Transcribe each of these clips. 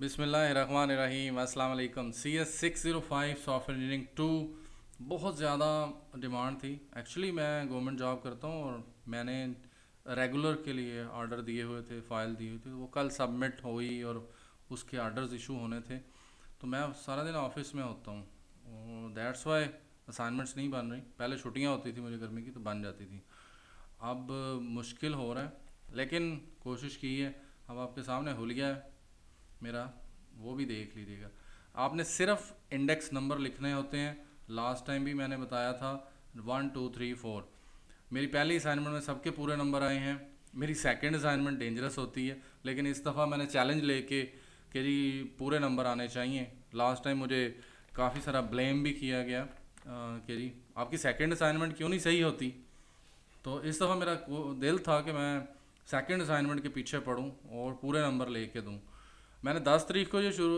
बिसमीम अल्लाम C S six zero five software engineering टू बहुत ज़्यादा डिमांड थी एक्चुअली मैं गवर्नमेंट जॉब करता हूँ और मैंने रेगुलर के लिए ऑर्डर दिए हुए थे फाइल दी हुई थी वो कल सबमिट हुई और उसके ऑर्डर्स इशू होने थे तो मैं सारा दिन ऑफिस में होता हूँ दैट्स वाई असाइनमेंट्स नहीं बन रही पहले छुट्टियाँ होती थी मुझे गर्मी की तो बन जाती थी अब मुश्किल हो रहा है लेकिन कोशिश की है अब आपके सामने हुलिया है मेरा वो भी देख लीजिएगा आपने सिर्फ इंडेक्स नंबर लिखने होते हैं लास्ट टाइम भी मैंने बताया था वन टू थ्री फोर मेरी पहली असाइनमेंट में सबके पूरे नंबर आए हैं मेरी सेकेंड असाइनमेंट डेंजरस होती है लेकिन इस दफ़ा मैंने चैलेंज लेके के जी पूरे नंबर आने चाहिए लास्ट टाइम मुझे काफ़ी सारा ब्लेम भी किया गया कि जी आपकी सेकेंड असाइनमेंट क्यों नहीं सही होती तो इस दफ़ा मेरा दिल था कि मैं सेकेंड असाइनमेंट के पीछे पढ़ूँ और पूरे नंबर ले के दूँ मैंने दस तारीख को ये शुरू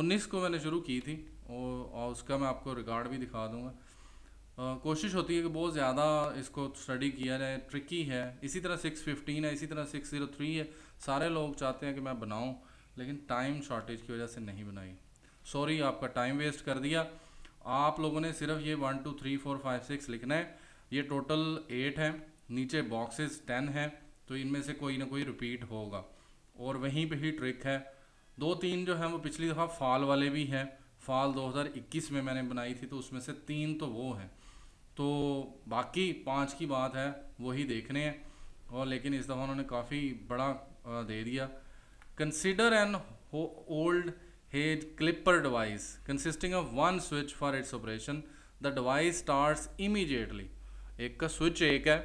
उन्नीस को मैंने शुरू की थी और उसका मैं आपको रिकॉर्ड भी दिखा दूंगा कोशिश होती है कि बहुत ज़्यादा इसको स्टडी किया जाए ट्रिकी है इसी तरह सिक्स फिफ्टीन है इसी तरह सिक्स ज़ीरो थ्री है सारे लोग चाहते हैं कि मैं बनाऊं लेकिन टाइम शॉर्टेज की वजह से नहीं बनाई सॉरी आपका टाइम वेस्ट कर दिया आप लोगों ने सिर्फ ये one two three four five six लिखना है ये टोटल एट हैं नीचे बॉक्सेस टेन हैं तो इनमें से कोई ना कोई रिपीट होगा और वहीं पे ही ट्रिक है दो तीन जो हैं वो पिछली दफ़ा फाल वाले भी हैं फाल 2021 में मैंने बनाई थी तो उसमें से तीन तो वो हैं तो बाकी पांच की बात है वही देखने हैं और लेकिन इस दफ़ा उन्होंने काफ़ी बड़ा दे दिया consider an old hedge clipper device consisting of one switch for its operation the device start immediately एक का स्विच एक है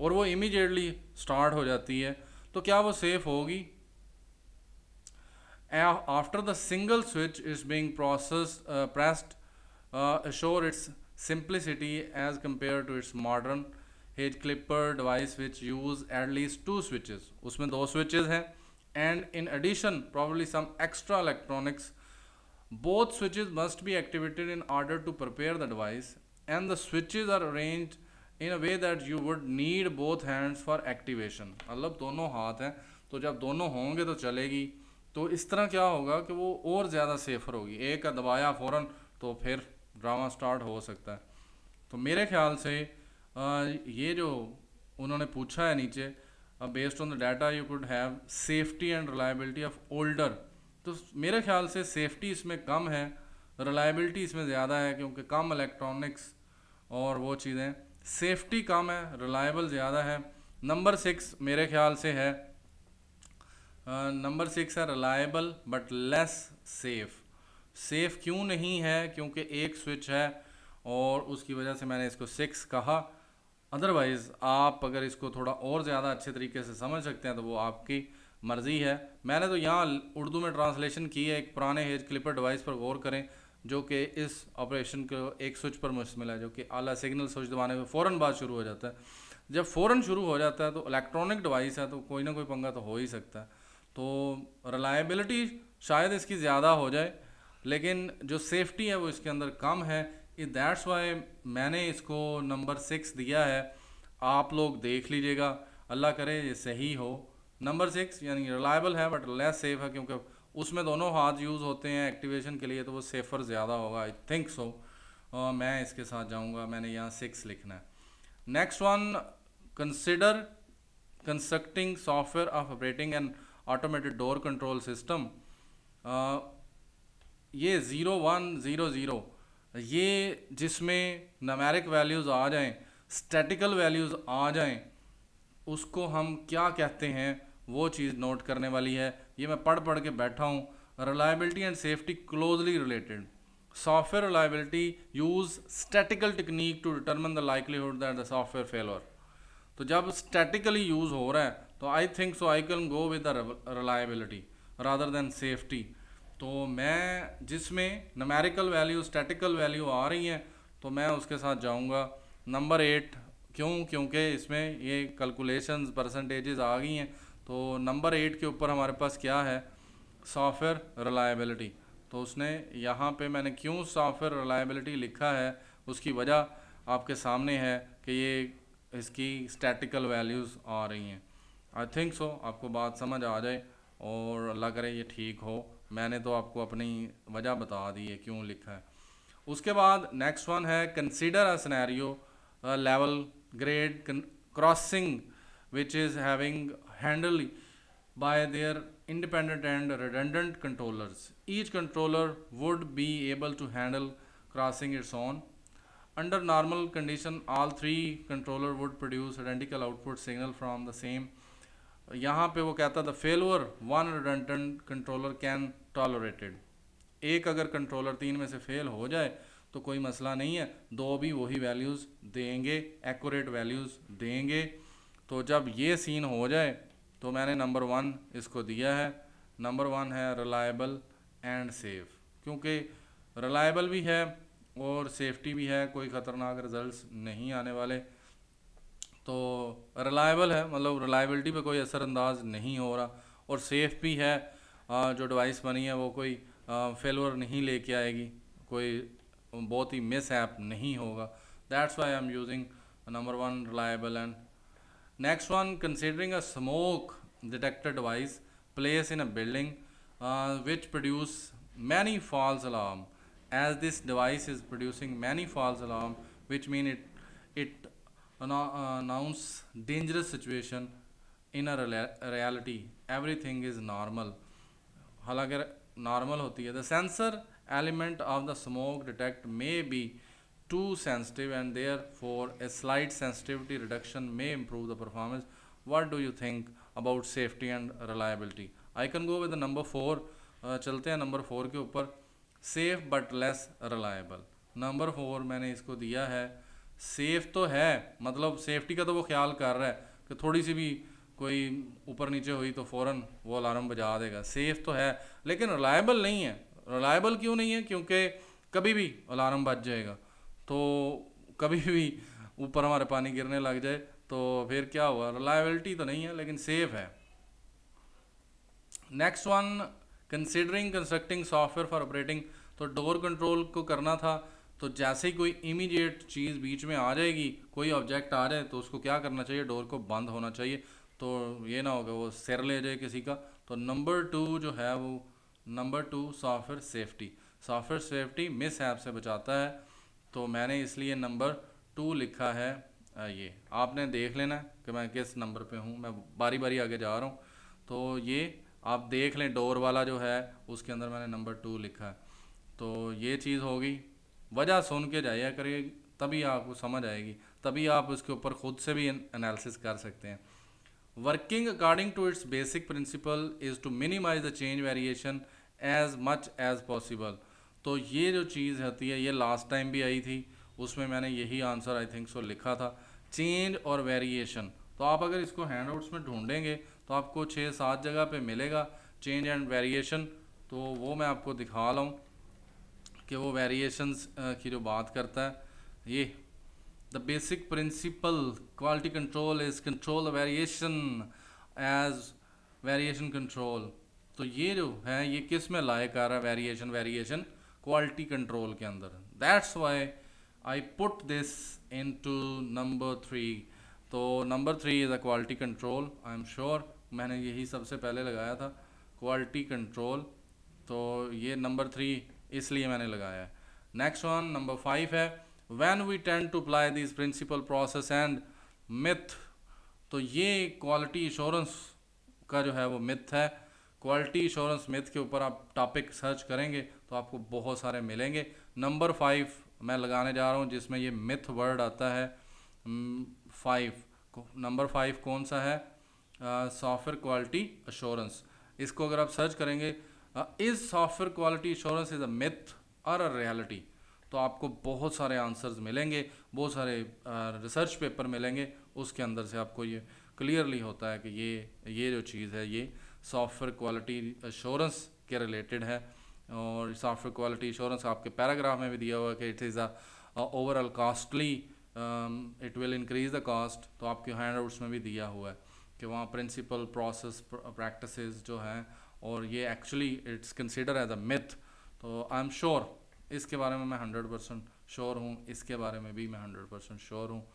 और वो इमीजिएटली स्टार्ट हो जाती है तो क्या वो सेफ़ होगी after the single switch is being processed uh, pressed uh, assure its simplicity as compared to its modern hedge clipper device which use at least two switches उसमें दो स्विचेस हैं and in addition probably some extra electronics both switches must be activated in order to prepare the device and the switches are arrange in a way that you would need both hands for activation मतलब दोनों हाथ हैं तो जब दोनों होंगे तो चलेगी तो इस तरह क्या होगा कि वो और ज़्यादा सेफ़र होगी एक का दबाया फ़ौर तो फिर ड्रामा स्टार्ट हो सकता है तो मेरे ख्याल से ये जो उन्होंने पूछा है नीचे based on the data you could have safety and reliability of older तो मेरे ख्याल से सेफ्टी इसमें कम है रिलायबिलिटी इसमें ज़्यादा है क्योंकि कम इलेक्ट्रॉनिक्स और वो चीज़ें सेफ्टी कम है रिलायबल ज़्यादा है नंबर सिक्स मेरे ख्याल से है नंबर सिक्स है reliable but less safe safe क्यों नहीं है क्योंकि एक स्विच है और उसकी वजह से मैंने इसको सिक्स कहा अदरवाइज़ आप अगर इसको थोड़ा और ज़्यादा अच्छे तरीके से समझ सकते हैं तो वो आपकी मर्ज़ी है मैंने तो यहाँ उर्दू में ट्रांसलेशन की है एक पुराने हेज क्लिपर डिवाइस पर गौर करें जो कि इस ऑपरेशन को एक स्विच पर मुश्तमिल है जो कि आला सिग्नल स्विच दबाने में फ़ौर बाद शुरू हो जाता है जब फ़ौर शुरू हो जाता है तो इलेक्ट्रॉनिक डिवाइस है तो कोई ना कोई पंगा तो हो ही सकता है तो रिलायबिलिटी शायद इसकी ज़्यादा हो जाए लेकिन जो सेफ्टी है वो इसके अंदर कम है दैट्स वाई मैंने इसको नंबर सिक्स दिया है आप लोग देख लीजिएगा अल्लाह करे ये सही हो नंबर सिक्स यानी रिलायबल है बट लेस सेफ है क्योंकि उसमें दोनों हाथ यूज़ होते हैं एक्टिवेशन के लिए तो वो सेफ़र ज़्यादा होगा आई थिंक सो मैं इसके साथ जाऊँगा मैंने यहाँ सिक्स लिखना है next one consider constructing software of operating and automatic door control system ये ज़ीरो वन ज़ीरो ज़ीरो ये जिसमें नमेरिक वैल्यूज़ आ जाएं स्टैटिकल वैल्यूज़ आ जाएं उसको हम क्या कहते हैं वो चीज़ नोट करने वाली है ये मैं पढ़ पढ़ के बैठा हूँ reliability and safety closely related software reliability use statistical technique to determine the livelihood that the software failure तो जब स्टैटिकली यूज़ हो रहा है तो I think so I can go with the reliability rather than safety तो मैं जिसमें numerical value statistical value आ रही हैं तो मैं उसके साथ जाऊंगा नंबर एट क्यों क्योंकि इसमें ये कैलकुलेशंस परसेंटेजेस आ गई हैं तो नंबर एट के ऊपर हमारे पास क्या है सॉफ्टवेयर रिलायबिलिटी तो उसने यहाँ पे मैंने क्यों सॉफ्टवेयर रिलायबिलिटी लिखा है उसकी वजह आपके सामने है कि ये इसकी स्टैटिकल वैल्यूज़ आ रही हैं आई थिंक सो आपको बात समझ आ जाए और अल्लाह करे ये ठीक हो मैंने तो आपको अपनी वजह बता दी है क्यों लिखा है उसके बाद नेक्स्ट वन है consider a scenario level grade crossing which is having handle by their independent and redundant controllers each controller would be able to handle crossing its own under normal condition all three controller would produce identical output signal from the same यहाँ पे वो कहता था failure one redundant controller can tolerated एक अगर controller तीन में से फेल हो जाए तो कोई मसला नहीं है दो भी वही वैल्यूज़ देंगे एक्यूरेट वैल्यूज़ देंगे तो जब ये सीन हो जाए तो मैंने नंबर वन इसको दिया है नंबर वन है रिलायबल एंड सेफ क्योंकि रिलायबल भी है और सेफ्टी भी है कोई ख़तरनाक रिजल्ट्स नहीं आने वाले तो रिलायबल है मतलब रिलायबिलिटी पे कोई असरअंदाज नहीं हो रहा और सेफ़ भी है जो डिवाइस बनी है वो कोई फेलोर नहीं लेके आएगी कोई बहुत ही मिस ऐप नहीं होगा that's why I'm using number one reliable and next one considering a smoke detector device place in a building which produce many false alarm as this device is producing many false alarm which mean it it announce dangerous situation in reality everything is normal हालांकि normal होती है the sensor element of the smoke detect may be too sensitive and therefore a slight sensitivity reduction may improve the performance what do you think about safety and reliability I can go with number four चलते हैं number four के ऊपर safe but less reliable number four मैंने इसको दिया है safe तो है मतलब सेफ्टी का तो वो ख्याल कर रहा है कि थोड़ी सी भी कोई ऊपर नीचे हुई तो फ़ौर वो अलार्म बजा देगा सेफ़ तो है लेकिन रिलायबल नहीं है रिलायबल क्यों नहीं है क्योंकि कभी भी अलार्म बज जाएगा तो कभी भी ऊपर हमारे पानी गिरने लग जाए तो फिर क्या हुआ रिलायबिलिटी तो नहीं है लेकिन सेफ़ है next one considering constructing software for operating तो डोर कंट्रोल को करना था तो जैसे ही कोई इमीडिएट चीज़ बीच में आ जाएगी कोई ऑब्जेक्ट आ रहा है तो उसको क्या करना चाहिए डोर को बंद होना चाहिए तो ये ना होगा वो सिर ले जाए किसी का तो नंबर टू जो है वो number two software safety software safety mishap से बचाता है तो मैंने इसलिए नंबर टू लिखा है ये आपने देख लेना कि मैं किस नंबर पे हूँ मैं बारी बारी आगे जा रहा हूँ तो ये आप देख लें डोर वाला जो है उसके अंदर मैंने नंबर टू लिखा है तो ये चीज़ होगी वजह सुन के जाया करिए तभी आपको समझ आएगी तभी आप उसके ऊपर खुद से भी एनालिसिस कर सकते हैं working according to its basic principle is to minimize the change variation as much as possible तो ये जो चीज़ होती है ये लास्ट टाइम भी आई थी उसमें मैंने यही आंसर आई थिंक सो लिखा था चेंज और वेरिएशन तो आप अगर इसको हैंड आउट्स में ढूंढेंगे तो आपको छः सात जगह पे मिलेगा चेंज एंड वेरिएशन तो वो मैं आपको दिखा लाऊँ कि वो वेरिएशंस की जो बात करता है ये the basic principle quality control is control variation as variation control तो ये जो है ये किस में लाए कर रहा है वेरिएशन वेरिएशन क्वालिटी कंट्रोल के अंदर that's why I put this into number three तो number three is a quality control I'm sure मैंने यही सबसे पहले लगाया था क्वालिटी कंट्रोल तो ये नंबर थ्री इसलिए मैंने लगाया है नेक्स्ट वन नंबर फाइव है when we tend to apply this principle process and myth तो ये क्वालिटी इंश्योरेंस का जो है वो मिथ है क्वालिटी इंश्योरेंस मिथ के ऊपर आप टॉपिक सर्च करेंगे तो आपको बहुत सारे मिलेंगे नंबर फाइव मैं लगाने जा रहा हूँ जिसमें ये मिथ वर्ड आता है फाइव नंबर फाइव कौन सा है सॉफ्टवेयर क्वालिटी अश्योरेंस इसको अगर आप सर्च करेंगे is software quality insurance is a myth और अ रियलिटी तो आपको बहुत सारे आंसर्स मिलेंगे बहुत सारे रिसर्च पेपर मिलेंगे उसके अंदर से आपको ये क्लियरली होता है कि ये ये जो चीज़ है ये सॉफ्टवेयर क्वालिटी इंश्योरेंस के रिलेटेड है और सॉफ्टवेयर क्वालिटी इंश्योरेंस आपके पैराग्राफ में भी दिया हुआ है कि it is a overall costly it will increase the cost तो आपके हैंड आउट्स में भी दिया हुआ है कि वहाँ प्रिंसिपल प्रोसेस प्रैक्टिस जो हैं और ये actually it's consider as a myth तो आई एम श्योर इसके बारे में मैं हंड्रेड परसेंट श्योर हूँ इसके बारे में भी मैं हंड्रेड परसेंट श्योर हूँ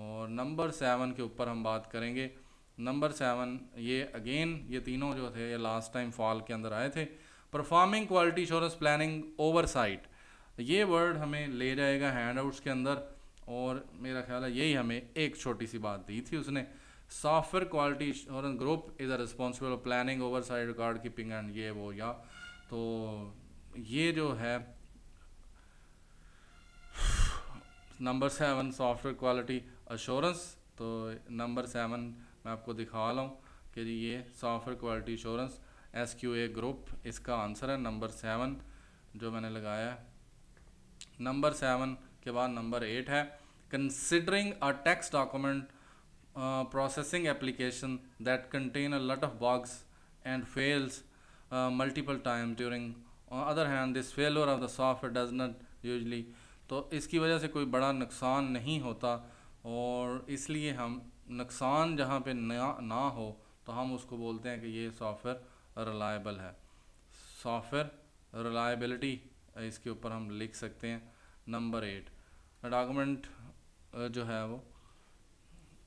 और नंबर सेवन के ऊपर हम बात करेंगे नंबर सेवन ये अगेन ये तीनों जो थे ये लास्ट टाइम फॉल के अंदर आए थे performing quality insurance planning oversight ये वर्ड हमें ले जाएगा हैंड आउट्स के अंदर और मेरा ख्याल है यही हमें एक छोटी सी बात दी थी उसने software quality insurance group is a responsible planning over side record keeping and ये वो या तो ये जो है number seven software quality assurance तो नंबर सेवन मैं आपको दिखा रहा हूँ कि ये software quality insurance S Q A group इसका आंसर है नंबर सेवन जो मैंने लगाया है नंबर सेवन के बाद नंबर एट है considering a tax document processing application that contain a lot of bugs and fails uh, multiple time during on other hand this failure of the software does not usually तो इसकी वजह से कोई बड़ा नुकसान नहीं होता और इसलिए हम नुकसान जहाँ पे ना ना हो तो हम उसको बोलते हैं कि ये सॉफ्टवेयर रिलायबल है सॉफ्टवेयर रिलायबिलिटी इसके ऊपर हम लिख सकते हैं नंबर एट डॉक्यूमेंट जो है वो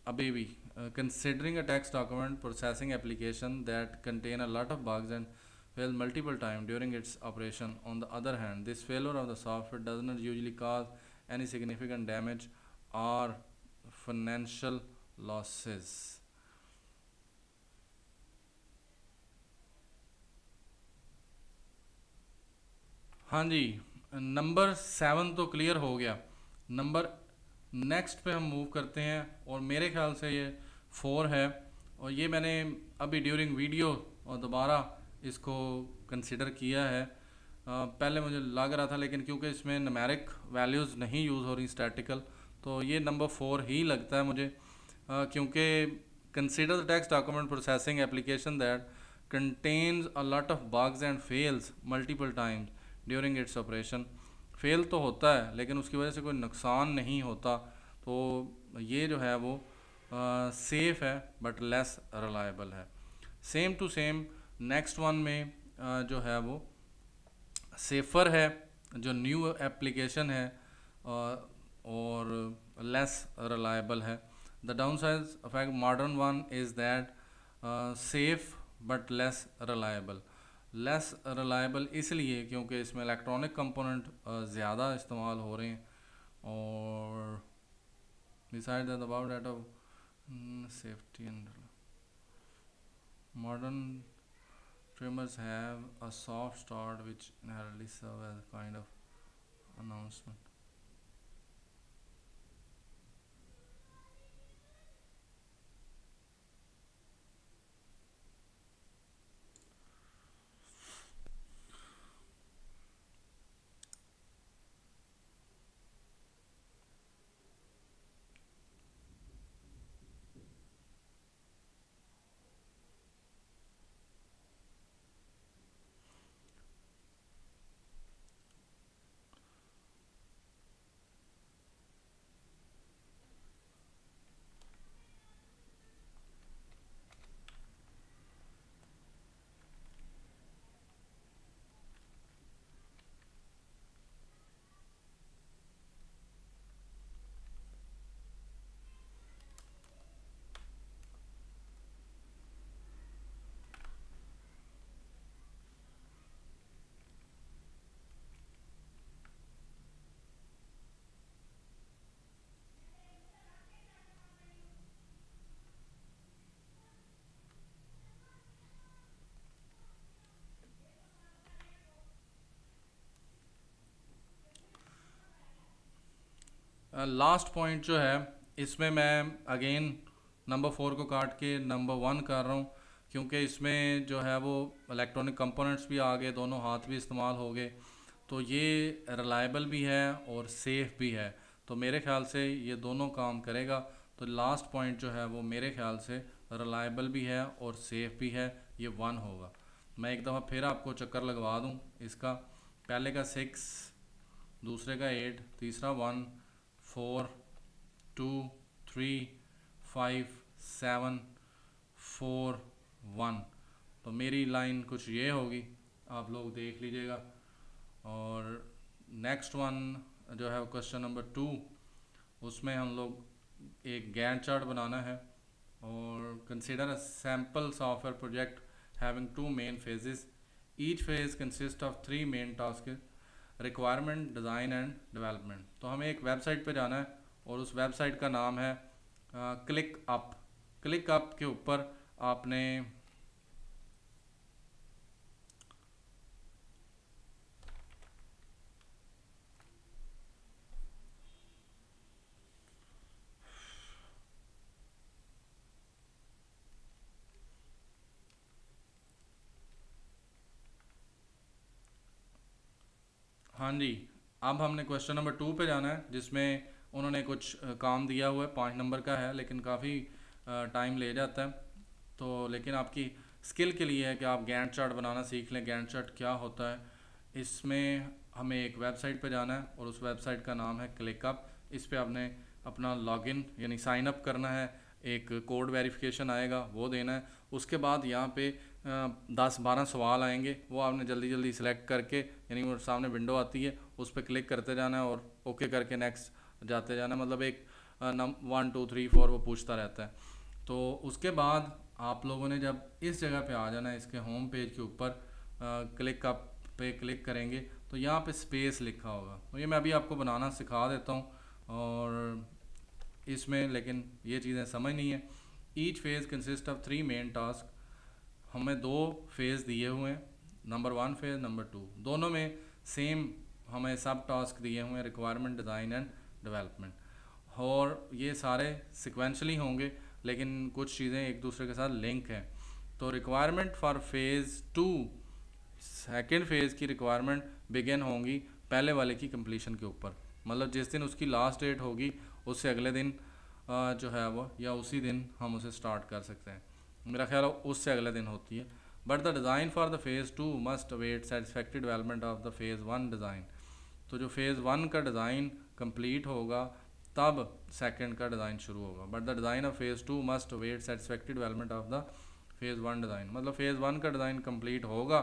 a baby. Uh, considering a tax document processing application that contain a lot of bugs and fail multiple times during its operation. On the other hand, this failure of the software does not usually cause any significant damage or financial losses. हाँ number seven, seven clear, clear हो गया next पे हम move करते हैं और मेरे ख्याल से ये फोर है और ये मैंने अभी ड्यूरिंग वीडियो और दोबारा इसको कंसिडर किया है पहले मुझे लग रहा था लेकिन क्योंकि इसमें नमेरिक वैल्यूज़ नहीं यूज़ हो रही स्टैटिकल तो ये नंबर फोर ही लगता है मुझे क्योंकि consider the text document processing application that contains a lot of bugs and fails multiple times during its operation fail तो होता है लेकिन उसकी वजह से कोई नुकसान नहीं होता तो ये जो है वो सेफ़ है बट लेस रिलायबल है same to same next one में आ, जो है वो सेफ़र है जो न्यू एप्लीकेशन है और लेस रिलायबल है the down size affect modern one is that safe but less reliable less reliable इसलिए क्योंकि इसमें इलेक्ट्रॉनिक कंपोनेंट ज़्यादा इस्तेमाल हो रहे हैं और decide that about date of safety and modern trimmers have a soft start which inherently serve as kind of announcement last point जो है इसमें मैं अगेन नंबर फोर को काट के नंबर वन कर रहा हूँ क्योंकि इसमें जो है वो इलेक्ट्रॉनिक कंपोनेंट्स भी आ गए दोनों हाथ भी इस्तेमाल हो गए तो ये रिलायबल भी है और सेफ़ भी है तो मेरे ख्याल से ये दोनों काम करेगा तो लास्ट पॉइंट जो है वो मेरे ख्याल से रिलायबल भी है और सेफ़ भी है ये वन होगा मैं एक दफ़ा फिर आपको चक्कर लगवा दूँ इसका पहले का सिक्स दूसरे का एट तीसरा one four two three five seven four one तो मेरी लाइन कुछ ये होगी आप लोग देख लीजिएगा और नेक्स्ट वन जो है क्वेश्चन नंबर टू उसमें हम लोग एक गैंड चार्ट बनाना है और consider a sample software project having two main phases each phase consist of three main task requirement design and development तो हमें एक वेबसाइट पर जाना है और उस वेबसाइट का नाम है क्लिक अप क्लिक अप के ऊपर आपने हाँ जी अब हमने क्वेश्चन नंबर टू पे जाना है जिसमें उन्होंने कुछ काम दिया हुआ है पाँच नंबर का है लेकिन काफ़ी टाइम ले जाता है तो लेकिन आपकी स्किल के लिए है कि आप गैंट चार्ट बनाना सीख लें गैंट चार्ट क्या होता है इसमें हमें एक वेबसाइट पर जाना है और उस वेबसाइट का नाम है क्लिकअप इस पर आपने अपना लॉगिन यानी साइनअप करना है एक कोड वेरिफिकेशन आएगा वो देना है उसके बाद यहाँ पे दस बारह सवाल आएंगे वो आपने जल्दी जल्दी सेलेक्ट करके यानी मेरे सामने विंडो आती है उस पर क्लिक करते जाना है और ओके करके नेक्स्ट जाते जाना मतलब एक नम वन टू थ्री फोर वो पूछता रहता है तो उसके बाद आप लोगों ने जब इस जगह पे आ जाना है इसके होम पेज के ऊपर क्लिक आप पे क्लिक करेंगे तो यहाँ पे स्पेस लिखा होगा तो ये मैं अभी आपको बनाना सिखा देता हूँ और इसमें लेकिन ये चीज़ें समझ नहीं है each phase consist of three main task हमें दो फेज़ दिए हुए हैं number one phase number two दोनों में सेम हमें सब टास्क दिए हुए हैं रिक्वायरमेंट डिज़ाइन एंड डेवलपमेंट और ये सारे सिक्वेंशली होंगे लेकिन कुछ चीज़ें एक दूसरे के साथ लिंक हैं तो requirement for phase two second phase की रिक्वायरमेंट बिगेन होंगी पहले वाले की कंप्लीशन के ऊपर मतलब जिस दिन उसकी लास्ट डेट होगी उससे अगले दिन जो है वो या उसी दिन हम उसे स्टार्ट कर सकते हैं मेरा ख्याल उससे अगले दिन होती है but the design for the phase two must wait satisfactory development of the phase one design तो जो फेज़ वन का डिज़ाइन कंप्लीट होगा तब सेकेंड का डिज़ाइन शुरू होगा but the design of phase two must wait satisfactory development of the phase one design मतलब phase one का डिज़ाइन कम्प्लीट होगा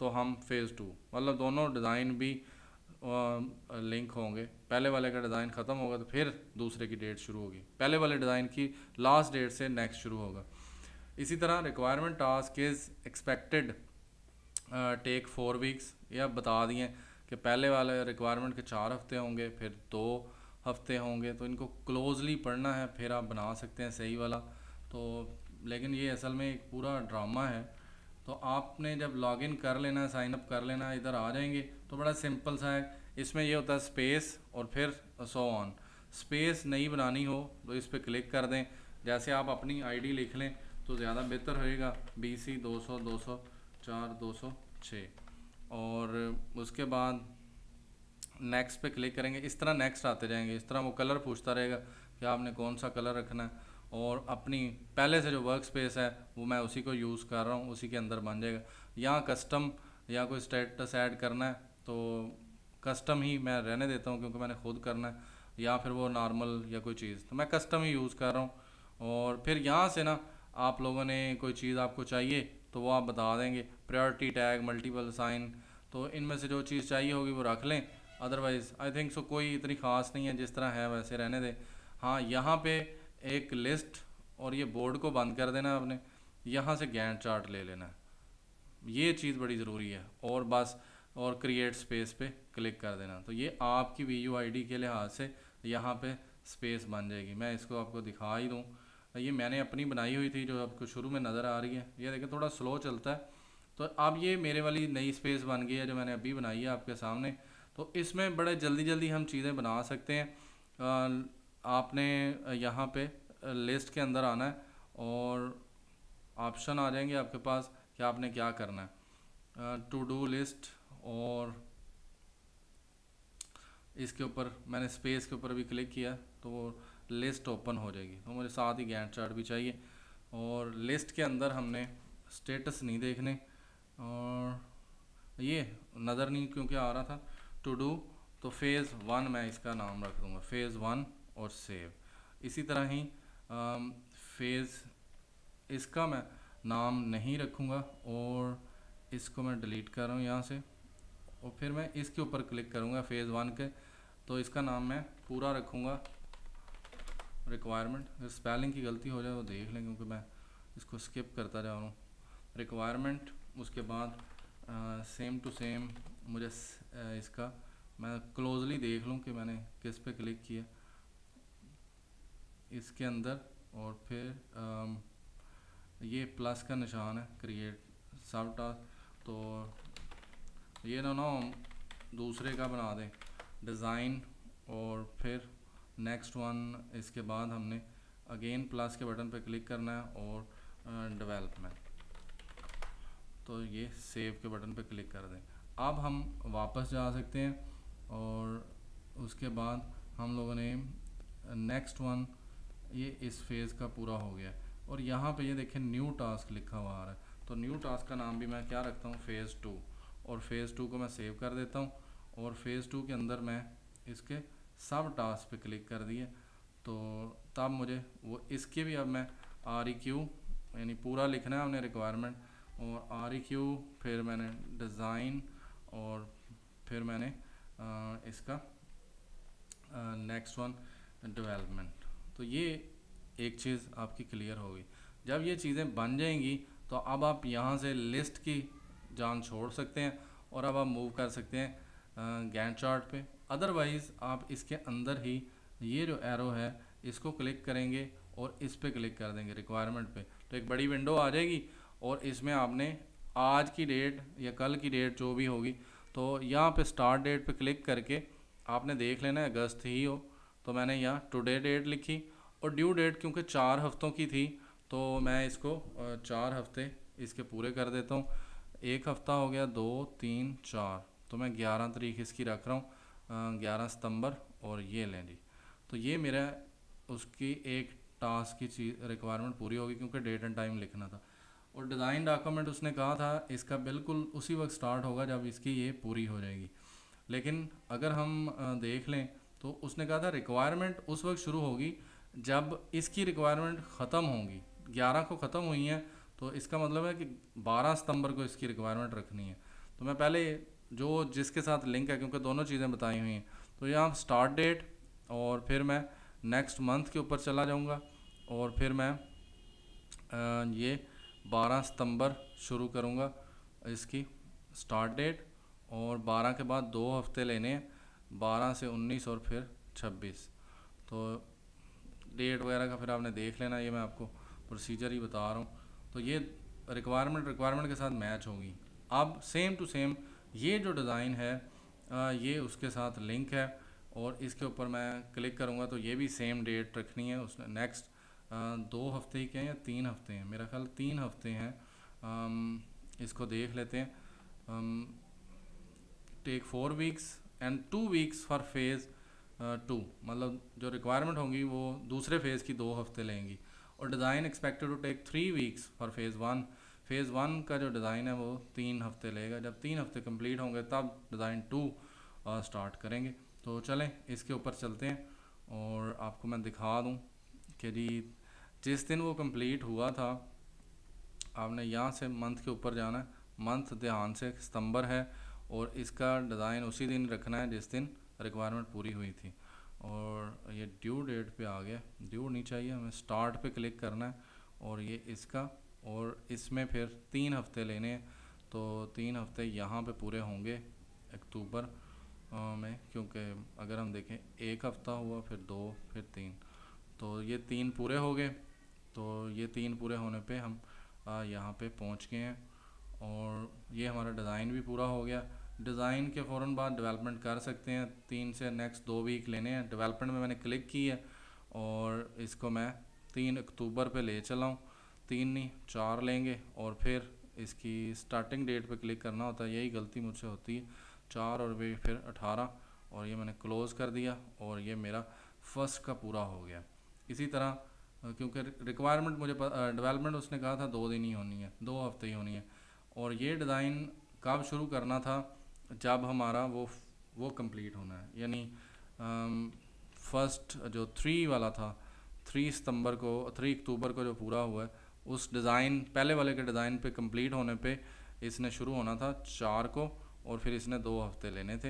तो हम फेज़ टू मतलब दोनों डिज़ाइन भी लिंक होंगे पहले वाले का डिज़ाइन ख़त्म होगा तो फिर दूसरे की डेट शुरू होगी पहले वाले डिज़ाइन की लास्ट डेट से नेक्स्ट शुरू होगा इसी तरह requirement task is expected take four weeks या बता दिए कि पहले वाले रिक्वायरमेंट के चार हफ्ते होंगे फिर दो हफ्ते होंगे तो इनको क्लोजली पढ़ना है फिर आप बना सकते हैं सही वाला तो लेकिन ये असल में एक पूरा ड्रामा है तो आपने जब लॉगिन कर लेना साइन अप कर लेना इधर आ जाएंगे तो बड़ा सिंपल सा है इसमें ये होता है स्पेस और फिर सो ऑन स्पेस नहीं बनानी हो तो इस पर क्लिक कर दें जैसे आप अपनी आईडी लिख लें तो ज़्यादा बेहतर होएगा बी सी दो सौ दो सौ चार दो सौ छः और उसके बाद नेक्स्ट पे क्लिक करेंगे इस तरह नेक्स्ट आते जाएंगे इस तरह वो कलर पूछता रहेगा कि आपने कौन सा कलर रखना है और अपनी पहले से जो वर्क स्पेस है वो मैं उसी को यूज़ कर रहा हूँ उसी के अंदर बन जाएगा यहाँ कस्टम या कोई स्टेटस ऐड करना है तो कस्टम ही मैं रहने देता हूँ क्योंकि मैंने खुद करना है या फिर वो नॉर्मल या कोई चीज़ तो मैं कस्टम ही यूज़ कर रहा हूँ और फिर यहाँ से ना आप लोगों ने कोई चीज़ आपको चाहिए तो वो आप बता देंगे प्रायोरिटी टैग मल्टीपल साइन तो इनमें से जो चीज़ चाहिए होगी वो रख लें अदरवाइज़ आई थिंक सो कोई इतनी ख़ास नहीं है जिस तरह है वैसे रहने दें हाँ यहाँ पे एक लिस्ट और ये बोर्ड को बंद कर देना आपने यहाँ से गैंड चार्ट ले लेना है ये चीज़ बड़ी ज़रूरी है और बस और क्रिएट स्पेस पे क्लिक कर देना तो ये आपकी वी यू आई डी के लिहाज से यहाँ पे स्पेस बन जाएगी मैं इसको आपको दिखा ही दूँ हाँ, ये मैंने अपनी बनाई हुई थी जो आपको शुरू में नज़र आ रही है ये देखें थोड़ा स्लो चलता है तो अब ये मेरे वाली नई स्पेस बन गई है जो मैंने अभी बनाई है आपके सामने तो इसमें बड़े जल्दी जल्दी हम चीज़ें बना सकते हैं आपने यहाँ पे लिस्ट के अंदर आना है और ऑप्शन आ जाएंगे आपके पास कि आपने क्या करना है टू डू लिस्ट और इसके ऊपर मैंने स्पेस के ऊपर भी क्लिक किया तो लिस्ट ओपन हो जाएगी तो मुझे साथ ही गैंट चार्ट भी चाहिए और लिस्ट के अंदर हमने स्टेटस नहीं देखने और ये नज़र नहीं क्योंकि आ रहा था टू डू तो फेज़ वन मैं इसका नाम रख दूँगा फेज़ वन और सेव इसी तरह ही फेज़ इसका मैं नाम नहीं रखूँगा और इसको मैं डिलीट कर रहा हूँ यहाँ से और फिर मैं इसके ऊपर क्लिक करूँगा फेज़ वन के तो इसका नाम मैं पूरा रखूँगा रिक्वायरमेंट अगर स्पेलिंग की गलती हो जाए तो देख लें क्योंकि मैं इसको स्किप करता जा रहा हूँ रिक्वायरमेंट उसके बाद सेम टू सेम मुझे आ, इसका मैं क्लोजली देख लूँ कि मैंने किस पे क्लिक किया इसके अंदर और फिर आ, ये प्लस का निशान है क्रिएट सब टास्क तो ये ना ना दूसरे का बना दें डिज़ाइन और फिर नेक्स्ट वन इसके बाद हमने अगेन प्लस के बटन पर क्लिक करना है और डेवलपमेंट uh, तो ये सेव के बटन पर क्लिक कर दें अब हम वापस जा सकते हैं और उसके बाद हम लोगों ने नेक्स्ट uh, वन ये इस फेज़ का पूरा हो गया और यहाँ पे ये देखें न्यू टास्क लिखा हुआ आ रहा है तो न्यू टास्क का नाम भी मैं क्या रखता हूँ फ़ेज़ टू और फ़ेज़ टू को मैं सेव कर देता हूँ और फ़ेज़ टू के अंदर मैं इसके सब टास्क पे क्लिक कर दिए तो तब मुझे वो इसकी भी अब मैं आर ई क्यू यानी पूरा लिखना है हमने रिक्वायरमेंट और आर ई क्यू फिर मैंने डिज़ाइन और फिर मैंने आ, इसका नेक्स्ट वन डेवलपमेंट तो ये एक चीज़ आपकी क्लियर होगी जब ये चीज़ें बन जाएंगी तो अब आप यहाँ से लिस्ट की जान छोड़ सकते हैं और अब आप मूव कर सकते हैं गैंट चार्ट पे अदरवाइज़ आप इसके अंदर ही ये जो एरो है इसको क्लिक करेंगे और इस पर क्लिक कर देंगे रिक्वायरमेंट पे तो एक बड़ी विंडो आ जाएगी और इसमें आपने आज की डेट या कल की डेट जो भी होगी तो यहाँ पे स्टार्ट डेट पे क्लिक करके आपने देख लेना है अगस्त ही हो तो मैंने यहाँ टुडे डेट लिखी और ड्यू डेट क्योंकि चार हफ्तों की थी तो मैं इसको चार हफ्ते इसके पूरे कर देता हूँ एक हफ़्ता हो गया दो तीन चार तो मैं ग्यारह तारीख इसकी रख रहा हूँ ग्यारह सितंबर और ये लें जी तो ये मेरा उसकी एक टास्क की चीज़ रिक्वायरमेंट पूरी होगी क्योंकि डेट एंड टाइम लिखना था और डिज़ाइन डॉक्यूमेंट उसने कहा था इसका बिल्कुल उसी वक्त स्टार्ट होगा जब इसकी ये पूरी हो जाएगी लेकिन अगर हम देख लें तो उसने कहा था रिक्वायरमेंट उस वक्त शुरू होगी जब इसकी रिक्वायरमेंट ख़त्म होगी ग्यारह को ख़त्म हुई है तो इसका मतलब है कि बारह सितंबर को इसकी रिक्वायरमेंट रखनी है तो मैं पहले जो जिसके साथ लिंक है क्योंकि दोनों चीज़ें बताई हुई हैं तो यहाँ स्टार्ट डेट और फिर मैं नेक्स्ट मंथ के ऊपर चला जाऊँगा और फिर मैं ये 12 सितंबर शुरू करूँगा इसकी स्टार्ट डेट और 12 के बाद दो हफ्ते लेने हैं 12 से 19 और फिर 26 तो डेट वगैरह का फिर आपने देख लेना ये मैं आपको प्रोसीजर ही बता रहा हूँ तो ये रिक्वायरमेंट रिक्वायरमेंट के साथ मैच होगी अब सेम टू सेम ये जो डिज़ाइन है ये उसके साथ लिंक है और इसके ऊपर मैं क्लिक करूँगा तो ये भी सेम डेट रखनी है उसने नेक्स्ट दो हफ्ते ही के हैं या तीन हफ्ते हैं मेरा ख्याल तीन हफ्ते हैं इसको देख लेते हैं take four weeks and two weeks for phase two मतलब जो रिक्वायरमेंट होंगी वो दूसरे फेज़ की दो हफ्ते लेंगी और design expected to take three weeks for phase one phase one का जो डिज़ाइन है वो तीन हफ्ते लेगा जब तीन हफ्ते कंप्लीट होंगे तब डिज़ाइन टू स्टार्ट करेंगे तो चलें इसके ऊपर चलते हैं और आपको मैं दिखा दूं कि जी जिस दिन वो कंप्लीट हुआ था आपने यहाँ से मंथ के ऊपर जाना है मंथ ध्यान से सितंबर है और इसका डिज़ाइन उसी दिन रखना है जिस दिन रिक्वायरमेंट पूरी हुई थी और ये ड्यू डेट पे आ गया ड्यू नहीं चाहिए हमें स्टार्ट पे क्लिक करना है और ये इसका और इसमें फिर तीन हफ्ते लेने तो तीन हफ्ते यहाँ पे पूरे होंगे अक्टूबर में क्योंकि अगर हम देखें एक हफ़्ता हुआ फिर दो फिर तीन तो ये तीन पूरे हो गए तो ये तीन पूरे होने पे हम यहाँ पे पहुँच गए हैं और ये हमारा डिज़ाइन भी पूरा हो गया डिज़ाइन के फ़ौर बाद डेवलपमेंट कर सकते हैं तीन से नेक्स्ट दो वीक लेने हैं डेवलपमेंट में मैंने क्लिक की है और इसको मैं तीन अक्टूबर पे ले चलाऊँ तीन नहीं चार लेंगे और फिर इसकी स्टार्टिंग डेट पे क्लिक करना होता है यही गलती मुझसे होती है चार और वे फिर अठारह और ये मैंने क्लोज़ कर दिया और ये मेरा फर्स्ट का पूरा हो गया इसी तरह क्योंकि रिक्वायरमेंट मुझे डेवलपमेंट उसने कहा था दो दिन ही होनी है दो हफ्ते ही होनी है और ये डिज़ाइन कब शुरू करना था जब हमारा वो वो कंप्लीट होना है यानी फर्स्ट जो थ्री वाला था थ्री सितंबर को थ्री अक्टूबर को जो पूरा हुआ है उस डिज़ाइन पहले वाले के डिज़ाइन पे कंप्लीट होने पे इसने शुरू होना था चार को और फिर इसने दो हफ्ते लेने थे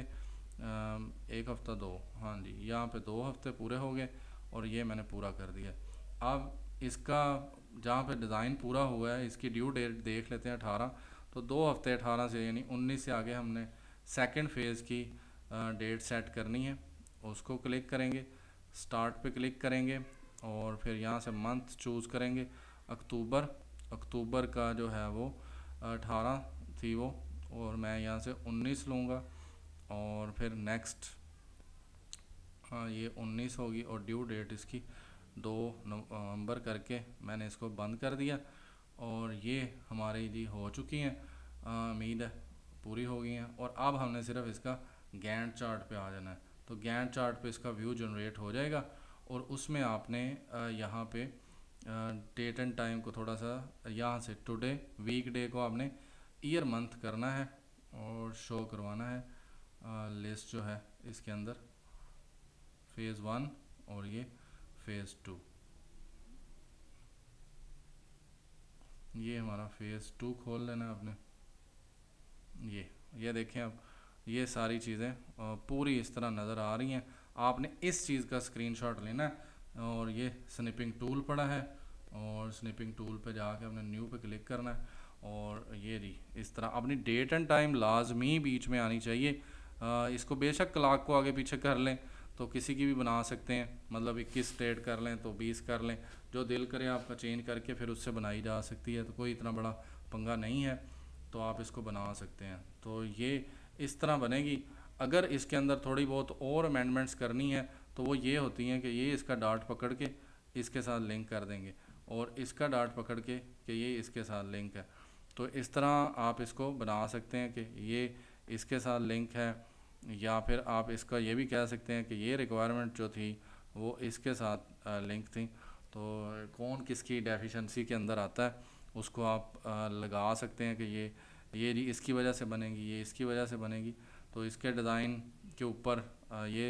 एक हफ़्ता दो हाँ जी यहाँ पे दो हफ्ते पूरे हो गए और ये मैंने पूरा कर दिया अब इसका जहाँ पे डिज़ाइन पूरा हुआ है इसकी ड्यू डेट देख लेते हैं अठारह तो दो हफ्ते अठारह से यानी उन्नीस से आगे हमने सेकेंड फ़ेज़ की डेट सेट करनी है उसको क्लिक करेंगे स्टार्ट पे क्लिक करेंगे और फिर यहाँ से मंथ चूज़ करेंगे अक्टूबर अक्टूबर का जो है वो अठारह थी वो और मैं यहाँ से उन्नीस लूँगा और फिर नेक्स्ट ये उन्नीस होगी और ड्यू डेट इसकी दो नवंबर करके मैंने इसको बंद कर दिया और ये हमारी जी हो चुकी हैं उम्मीद है पूरी हो गई हैं और अब हमने सिर्फ इसका गैंड चार्ट पे आ जाना है तो गैंड चार्ट पे इसका व्यू जनरेट हो जाएगा और उसमें आपने यहाँ पे डेट एंड टाइम को थोड़ा सा यहाँ से टुडे वीक डे को आपने ईयर मंथ करना है और शो करवाना है लिस्ट जो है इसके अंदर फेज़ वन और ये फेज़ टू ये हमारा फेज़ टू खोल लेना आपने ये ये देखें आप ये सारी चीज़ें पूरी इस तरह नज़र आ रही हैं आपने इस चीज़ का स्क्रीनशॉट लेना है और ये स्निपिंग टूल पड़ा है और स्निपिंग टूल पे जाके हमने न्यू पे क्लिक करना है और ये जी इस तरह अपनी डेट एंड टाइम लाजमी बीच में आनी चाहिए आ, इसको बेशक क्लाक को आगे पीछे कर लें तो किसी की भी बना सकते हैं मतलब इक्कीस डेट कर लें तो बीस कर लें जो दिल करे आपका चेंज करके फिर उससे बनाई जा सकती है तो कोई इतना बड़ा पंगा नहीं है तो आप इसको बना सकते हैं तो ये इस तरह बनेगी अगर इसके अंदर थोड़ी बहुत और अमेंडमेंट्स करनी है तो वो ये होती हैं कि ये इसका डार्ट पकड़ के इसके साथ लिंक कर देंगे और इसका डार्ट पकड़ के कि ये इसके साथ लिंक है तो इस तरह आप इसको बना सकते हैं कि ये इसके साथ लिंक है या फिर आप इसका ये भी कह सकते हैं कि ये रिक्वायरमेंट जो थी वो इसके साथ लिंक थी तो कौन किसकी डेफिशिएंसी के अंदर आता है उसको आप लगा सकते हैं कि ये ये इसकी वजह से बनेगी ये इसकी वजह से बनेगी तो इसके डिज़ाइन के ऊपर ये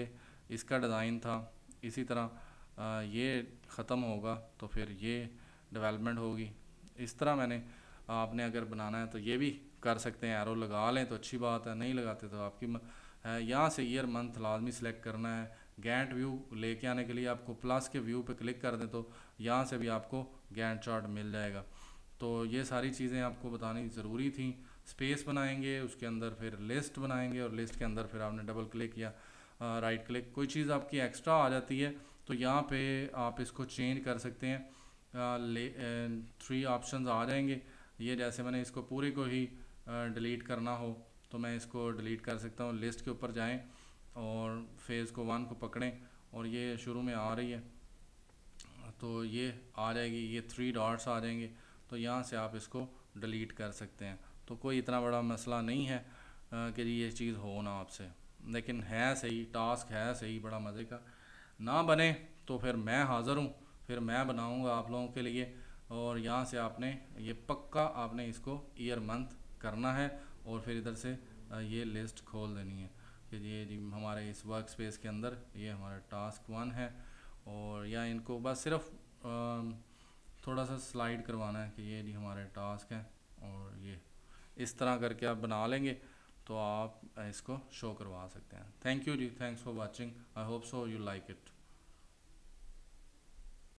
इसका डिज़ाइन था इसी तरह ये ख़त्म होगा तो फिर ये डेवलपमेंट होगी इस तरह मैंने आपने अगर बनाना है तो ये भी कर सकते हैं एरो लगा लें तो अच्छी बात है नहीं लगाते तो आपकी यहाँ से ईयर मंथ लाजमी सिलेक्ट करना है गैंट व्यू लेके आने के लिए आपको प्लस के व्यू पे क्लिक कर दें तो यहाँ से भी आपको गैंट चार्ट मिल जाएगा तो ये सारी चीज़ें आपको बतानी ज़रूरी थी स्पेस बनाएंगे उसके अंदर फिर लिस्ट बनाएंगे और लिस्ट के अंदर फिर आपने डबल क्लिक किया राइट क्लिक कोई चीज़ आपकी एक्स्ट्रा आ जाती है तो यहाँ पे आप इसको चेंज कर सकते हैं ले थ्री ऑप्शंस आ जाएंगे ये जैसे मैंने इसको पूरे को ही डिलीट करना हो तो मैं इसको डिलीट कर सकता हूँ लिस्ट के ऊपर जाएं और फेज़ को वन को पकड़ें और ये शुरू में आ रही है तो ये आ जाएगी ये थ्री डॉट्स आ जाएंगे तो यहाँ से आप इसको डिलीट कर सकते हैं तो कोई इतना बड़ा मसला नहीं है कि ये चीज़ हो ना आपसे लेकिन है सही टास्क है सही बड़ा मज़े का ना बने तो फिर मैं हाज़र हूँ फिर मैं बनाऊँगा आप लोगों के लिए और यहाँ से आपने ये पक्का आपने इसको ईयर मंथ करना है और फिर इधर से ये लिस्ट खोल देनी है कि ये जी हमारे इस वर्क स्पेस के अंदर ये हमारा टास्क वन है और या इनको बस सिर्फ थोड़ा सा स्लाइड करवाना है कि ये जी हमारे टास्क हैं और ये इस तरह करके आप बना लेंगे तो आप इसको शो करवा सकते हैं थैंक यू जी thanks for watching I hope so you like it